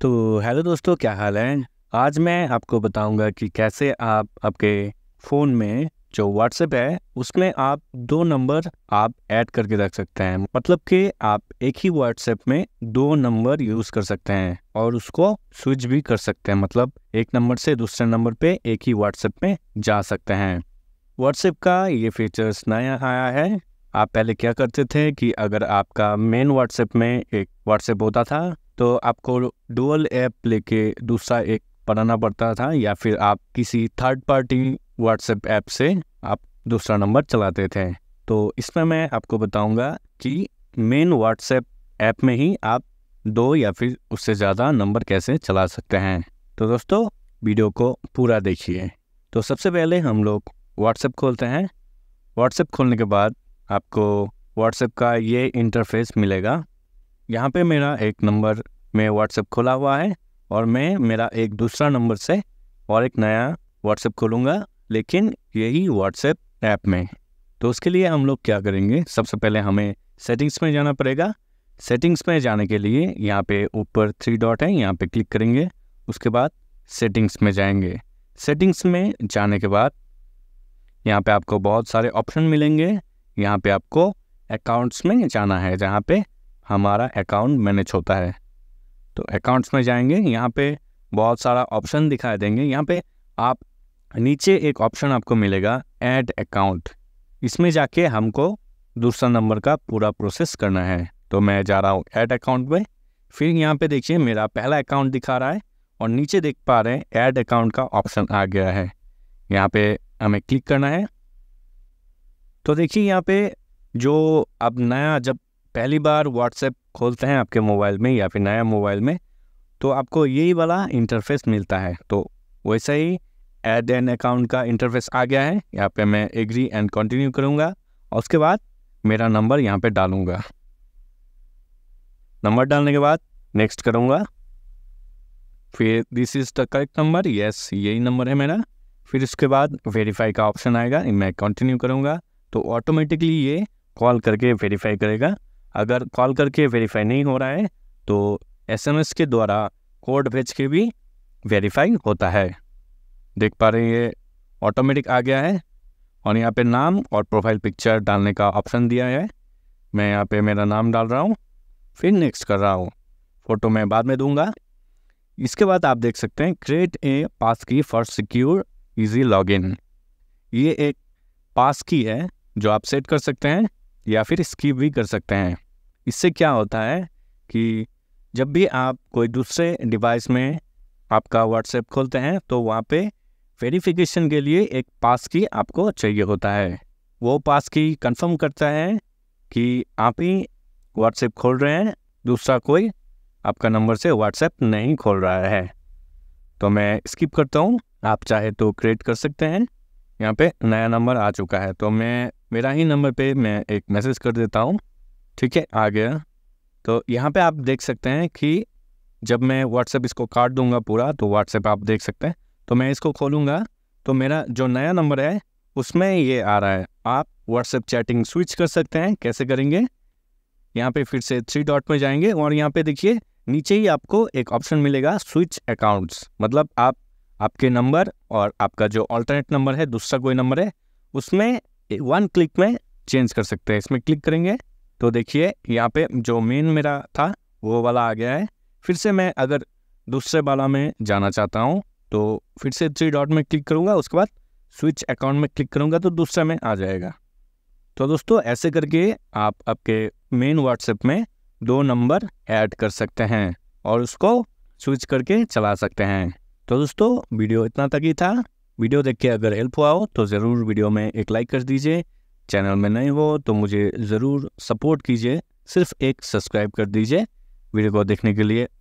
तो हेलो दोस्तों क्या हाल है आज मैं आपको बताऊंगा कि कैसे आप आपके फ़ोन में जो व्हाट्सएप है उसमें आप दो नंबर आप ऐड करके रख सकते हैं मतलब कि आप एक ही व्हाट्सएप में दो नंबर यूज़ कर सकते हैं और उसको स्विच भी कर सकते हैं मतलब एक नंबर से दूसरे नंबर पे एक ही व्हाट्सएप में जा सकते हैं व्हाट्सएप का ये फीचर्स नया आया है आप पहले क्या करते थे कि अगर आपका मेन व्हाट्सएप में एक व्हाट्सएप होता था तो आपको डुअल ऐप लेके दूसरा एक बनाना पड़ता था या फिर आप किसी थर्ड पार्टी व्हाट्सएप ऐप से आप दूसरा नंबर चलाते थे तो इसमें मैं आपको बताऊंगा कि मेन व्हाट्सएप ऐप में ही आप दो या फिर उससे ज़्यादा नंबर कैसे चला सकते हैं तो दोस्तों वीडियो को पूरा देखिए तो सबसे पहले हम लोग व्हाट्सएप खोलते हैं व्हाट्सएप खोलने के बाद आपको व्हाट्सएप का ये इंटरफेस मिलेगा यहाँ पे मेरा एक नंबर में व्हाट्सएप खोला हुआ है और मैं मेरा एक दूसरा नंबर से और एक नया व्हाट्सएप खोलूँगा लेकिन यही व्हाट्सएप ऐप में तो उसके लिए हम लोग क्या करेंगे सबसे पहले हमें सेटिंग्स में जाना पड़ेगा सेटिंग्स में जाने के लिए यहाँ पे ऊपर थ्री डॉट है यहाँ पे क्लिक करेंगे उसके बाद सेटिंग्स में जाएंगे सेटिंग्स में जाने के बाद यहाँ पे आपको बहुत सारे ऑप्शन मिलेंगे यहाँ पे आपको अकाउंट्स में जाना है जहाँ पे हमारा अकाउंट मैनेज होता है तो अकाउंट्स में जाएंगे यहाँ पे बहुत सारा ऑप्शन दिखाई देंगे यहाँ पे आप नीचे एक ऑप्शन आपको मिलेगा ऐड अकाउंट इसमें जाके हमको दूसरा नंबर का पूरा प्रोसेस करना है तो मैं जा रहा हूँ ऐड अकाउंट में फिर यहाँ पे देखिए मेरा पहला अकाउंट दिखा रहा है और नीचे देख पा रहे हैं ऐड अकाउंट का ऑप्शन आ गया है यहाँ पे हमें क्लिक करना है तो देखिए यहाँ पे जो आप नया जब पहली बार व्हाट्सएप खोलते हैं आपके मोबाइल में या फिर नया मोबाइल में तो आपको यही वाला इंटरफेस मिलता है तो वैसे ही एड एन अकाउंट का इंटरफेस आ गया है यहाँ पे मैं एग्री एंड कंटिन्यू करूँगा और उसके बाद मेरा नंबर यहाँ पे डालूँगा नंबर डालने के बाद नेक्स्ट करूँगा फिर this is the correct number yes यही नंबर है मेरा फिर उसके बाद वेरीफाई का ऑप्शन आएगा मैं कंटिन्यू करूँगा तो ऑटोमेटिकली ये कॉल करके वेरीफाई करेगा अगर कॉल करके वेरीफाई नहीं हो रहा है तो एसएमएस के द्वारा कोड भेज के भी वेरीफाई होता है देख पा रहे हैं ये ऑटोमेटिक आ गया है और यहाँ पे नाम और प्रोफाइल पिक्चर डालने का ऑप्शन दिया है मैं यहाँ पे मेरा नाम डाल रहा हूँ फिर नेक्स्ट कर रहा हूँ फ़ोटो मैं बाद में दूंगा इसके बाद आप देख सकते हैं क्रिएट ए पास की फॉर सिक्योर इजी लॉगिन ये एक पास की है जो आप सेट कर सकते हैं या फिर स्कीप भी कर सकते हैं इससे क्या होता है कि जब भी आप कोई दूसरे डिवाइस में आपका व्हाट्सएप खोलते हैं तो वहाँ पे वेरिफिकेशन के लिए एक पास की आपको चाहिए होता है वो पास की कंफर्म करता है कि आप ही व्हाट्सएप खोल रहे हैं दूसरा कोई आपका नंबर से व्हाट्सएप नहीं खोल रहा है तो मैं स्किप करता हूँ आप चाहे तो क्रिएट कर सकते हैं यहाँ पे नया नंबर आ चुका है तो मैं मेरा ही नंबर पे मैं एक मैसेज कर देता हूँ ठीक है आ गया तो यहाँ पे आप देख सकते हैं कि जब मैं व्हाट्सएप इसको काट दूंगा पूरा तो व्हाट्सएप आप देख सकते हैं तो मैं इसको खोलूँगा तो मेरा जो नया नंबर है उसमें ये आ रहा है आप व्हाट्सएप चैटिंग स्विच कर सकते हैं कैसे करेंगे यहाँ पे फिर से थ्री डॉट में जाएंगे और यहाँ पे देखिए नीचे ही आपको एक ऑप्शन मिलेगा स्विच अकाउंट्स मतलब आप आपके नंबर और आपका जो ऑल्टरनेट नंबर है दूसरा कोई नंबर है उसमें वन क्लिक में चेंज कर सकते हैं इसमें क्लिक करेंगे तो देखिए यहाँ पे जो मेन मेरा था वो वाला आ गया है फिर से मैं अगर दूसरे वाला में जाना चाहता हूँ तो फिर से थ्री डॉट में क्लिक करूँगा उसके बाद स्विच अकाउंट में क्लिक करूँगा तो दूसरे में आ जाएगा तो दोस्तों ऐसे करके आप आपके मेन व्हाट्सएप में दो नंबर ऐड कर सकते हैं और उसको स्विच करके चला सकते हैं तो दोस्तों वीडियो इतना तक ही था वीडियो देख के अगर हेल्प हुआ हो तो ज़रूर वीडियो में एक लाइक कर दीजिए चैनल में नए हो तो मुझे ज़रूर सपोर्ट कीजिए सिर्फ एक सब्सक्राइब कर दीजिए वीडियो को देखने के लिए